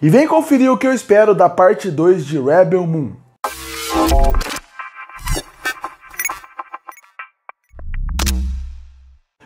E vem conferir o que eu espero da parte 2 de Rebel Moon.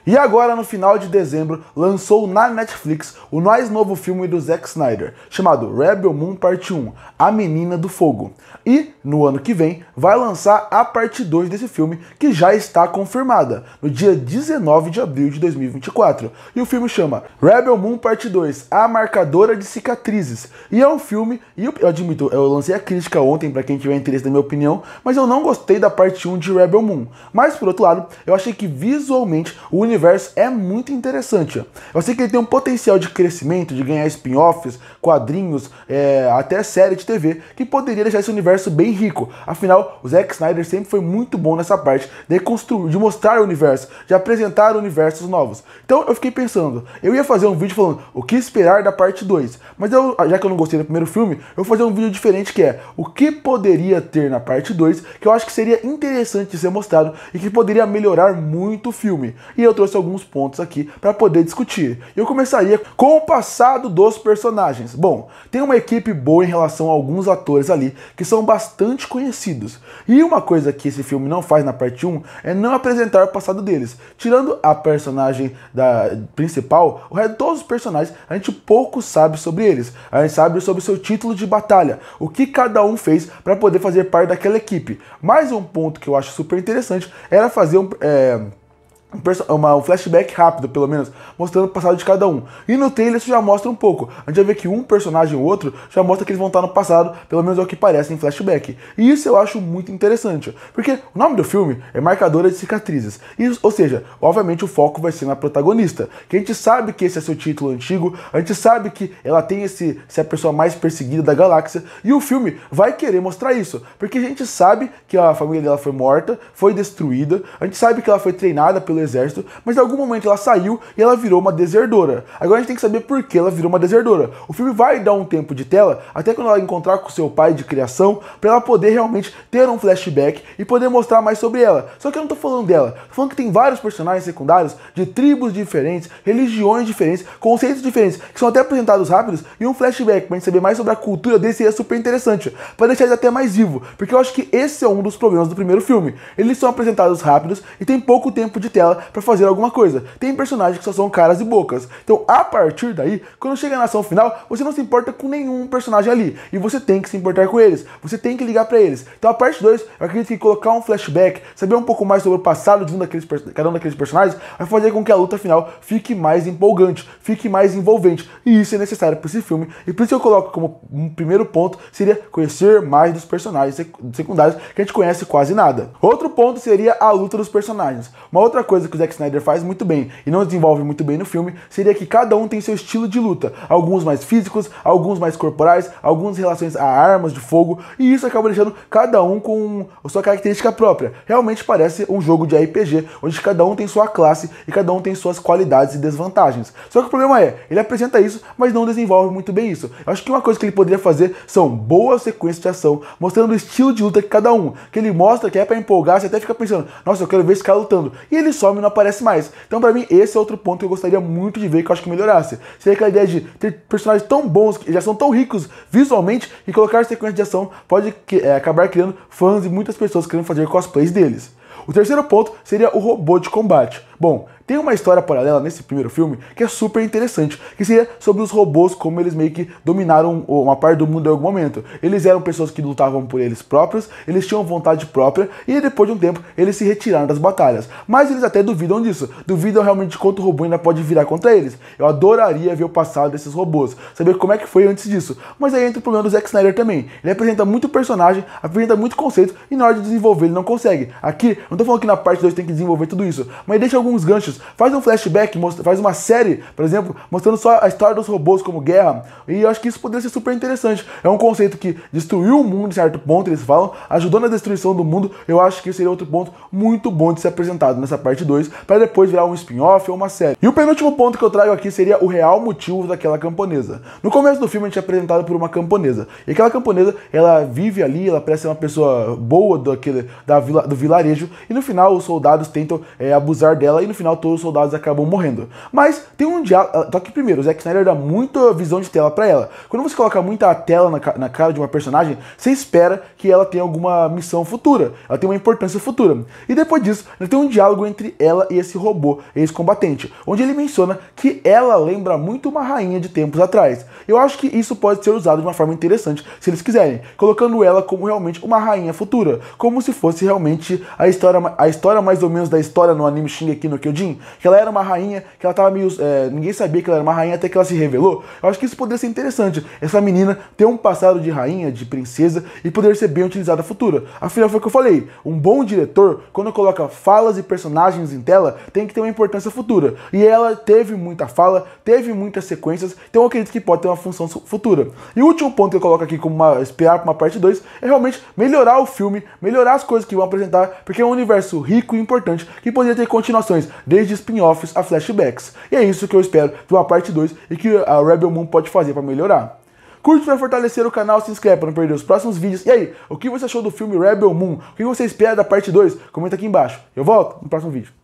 E agora, no final de dezembro, lançou na Netflix o mais novo filme do Zack Snyder, chamado Rebel Moon Parte 1, A Menina do Fogo. E, no ano que vem, vai lançar a parte 2 desse filme, que já está confirmada, no dia 19 de abril de 2024. E o filme chama Rebel Moon Parte 2, A Marcadora de Cicatrizes. E é um filme, e eu, admito, eu lancei a crítica ontem para quem tiver interesse na minha opinião, mas eu não gostei da parte 1 de Rebel Moon. Mas, por outro lado, eu achei que visualmente o universo é muito interessante. Eu sei que ele tem um potencial de crescimento, de ganhar spin-offs, quadrinhos, é, até série de TV, que poderia deixar esse universo bem rico. Afinal, o Zack Snyder sempre foi muito bom nessa parte de construir, de mostrar o universo, de apresentar universos novos. Então eu fiquei pensando, eu ia fazer um vídeo falando o que esperar da parte 2, mas eu, já que eu não gostei do primeiro filme, eu vou fazer um vídeo diferente que é o que poderia ter na parte 2, que eu acho que seria interessante ser mostrado e que poderia melhorar muito o filme. E eu trouxe alguns pontos aqui para poder discutir. Eu começaria com o passado dos personagens. Bom, tem uma equipe boa em relação a alguns atores ali que são bastante conhecidos. E uma coisa que esse filme não faz na parte 1 é não apresentar o passado deles. Tirando a personagem da principal, o resto de todos os personagens a gente pouco sabe sobre eles. A gente sabe sobre seu título de batalha, o que cada um fez para poder fazer parte daquela equipe. Mais um ponto que eu acho super interessante era fazer um. É uma, um flashback rápido, pelo menos, mostrando o passado de cada um. E no trailer isso já mostra um pouco. A gente já vê que um personagem ou outro já mostra que eles vão estar no passado, pelo menos é o que parece em flashback. E isso eu acho muito interessante, porque o nome do filme é Marcadora de Cicatrizes. Isso, ou seja, obviamente o foco vai ser na protagonista, que a gente sabe que esse é seu título antigo, a gente sabe que ela tem esse ser é a pessoa mais perseguida da galáxia, e o filme vai querer mostrar isso, porque a gente sabe que a família dela foi morta, foi destruída, a gente sabe que ela foi treinada pelo exército, mas em algum momento ela saiu e ela virou uma deserdora. Agora a gente tem que saber por que ela virou uma deserdora. O filme vai dar um tempo de tela até quando ela encontrar com seu pai de criação para ela poder realmente ter um flashback e poder mostrar mais sobre ela. Só que eu não tô falando dela, tô falando que tem vários personagens secundários de tribos diferentes, religiões diferentes, conceitos diferentes, que são até apresentados rápidos e um flashback pra gente saber mais sobre a cultura desse seria super interessante, para deixar ele até mais vivo, porque eu acho que esse é um dos problemas do primeiro filme. Eles são apresentados rápidos e tem pouco tempo de tela ela para fazer alguma coisa. Tem personagens que só são caras e bocas. Então, a partir daí, quando chega na ação final, você não se importa com nenhum personagem ali. E você tem que se importar com eles. Você tem que ligar para eles. Então, a parte 2, eu acredito que colocar um flashback, saber um pouco mais sobre o passado de um daqueles, cada um daqueles personagens, vai fazer com que a luta final fique mais empolgante, fique mais envolvente. E isso é necessário para esse filme. E por isso eu coloco como um primeiro ponto seria conhecer mais dos personagens secundários que a gente conhece quase nada. Outro ponto seria a luta dos personagens. Uma outra coisa coisa que o Zack Snyder faz muito bem e não desenvolve muito bem no filme seria que cada um tem seu estilo de luta. Alguns mais físicos, alguns mais corporais, alguns em relações a armas de fogo, e isso acaba deixando cada um com a sua característica própria. Realmente parece um jogo de RPG, onde cada um tem sua classe e cada um tem suas qualidades e desvantagens. Só que o problema é, ele apresenta isso, mas não desenvolve muito bem isso. Eu acho que uma coisa que ele poderia fazer são boas sequências de ação, mostrando o estilo de luta de cada um, que ele mostra que é para empolgar, você até fica pensando, nossa, eu quero ver esse cara lutando. E ele só some e não aparece mais. Então, para mim, esse é outro ponto que eu gostaria muito de ver que eu acho que melhorasse. Seria aquela ideia de ter personagens tão bons, que já são tão ricos visualmente, e colocar sequência de ação pode é, acabar criando fãs e muitas pessoas querendo fazer cosplays deles. O terceiro ponto seria o robô de combate. Bom, tem uma história paralela nesse primeiro filme que é super interessante, que seria sobre os robôs, como eles meio que dominaram uma parte do mundo em algum momento. Eles eram pessoas que lutavam por eles próprios, eles tinham vontade própria, e depois de um tempo eles se retiraram das batalhas. Mas eles até duvidam disso, duvidam realmente quanto o robô ainda pode virar contra eles. Eu adoraria ver o passado desses robôs, saber como é que foi antes disso. Mas aí entra o problema do Zack Snyder também. Ele apresenta muito personagem, apresenta muito conceito, e na hora de desenvolver ele não consegue. Aqui não tô falando que na parte 2 tem que desenvolver tudo isso, mas deixa alguns ganchos. Faz um flashback, faz uma série, por exemplo, mostrando só a história dos robôs como guerra. E eu acho que isso poderia ser super interessante. É um conceito que destruiu o mundo em certo ponto, eles falam, ajudou na destruição do mundo. Eu acho que seria outro ponto muito bom de ser apresentado nessa parte 2, para depois virar um spin-off ou uma série. E o penúltimo ponto que eu trago aqui seria o real motivo daquela camponesa. No começo do filme a gente é apresentado por uma camponesa. E aquela camponesa, ela vive ali, ela parece ser uma pessoa boa daquele da vila, do vilarejo, e no final os soldados tentam é, abusar dela e no final todos os soldados acabam morrendo. Mas tem um diálogo. Só que primeiro, o Zack Snyder dá muita visão de tela para ela. Quando você coloca muita tela na, ca... na cara de uma personagem, você espera que ela tenha alguma missão futura, ela tem uma importância futura. E depois disso, tem um diálogo entre ela e esse robô, esse combatente, onde ele menciona que ela lembra muito uma rainha de tempos atrás. Eu acho que isso pode ser usado de uma forma interessante, se eles quiserem, colocando ela como realmente uma rainha futura, como se fosse realmente a estrela história, a história mais ou menos da história no anime Shingeki no Kyojin? Que ela era uma rainha, que ela tava meio... É, ninguém sabia que ela era uma rainha até que ela se revelou. Eu acho que isso poderia ser interessante. Essa menina ter um passado de rainha, de princesa, e poder ser bem utilizada futura. Afinal, foi o que eu falei. Um bom diretor, quando coloca falas e personagens em tela, tem que ter uma importância futura. E ela teve muita fala, teve muitas sequências, então eu acredito que pode ter uma função futura. E o último ponto que eu coloco aqui como uma, esperar pra uma parte 2 é realmente melhorar o filme, melhorar as coisas que vão apresentar, porque é um universo rico e importante que poderia ter continuações, desde spin-offs a flashbacks. E é isso que eu espero de uma parte 2 e que a Rebel Moon pode fazer para melhorar. Curte para fortalecer o canal, se inscreve para não perder os próximos vídeos. E aí, o que você achou do filme Rebel Moon? O que você espera da parte 2? Comenta aqui embaixo. Eu volto no próximo vídeo.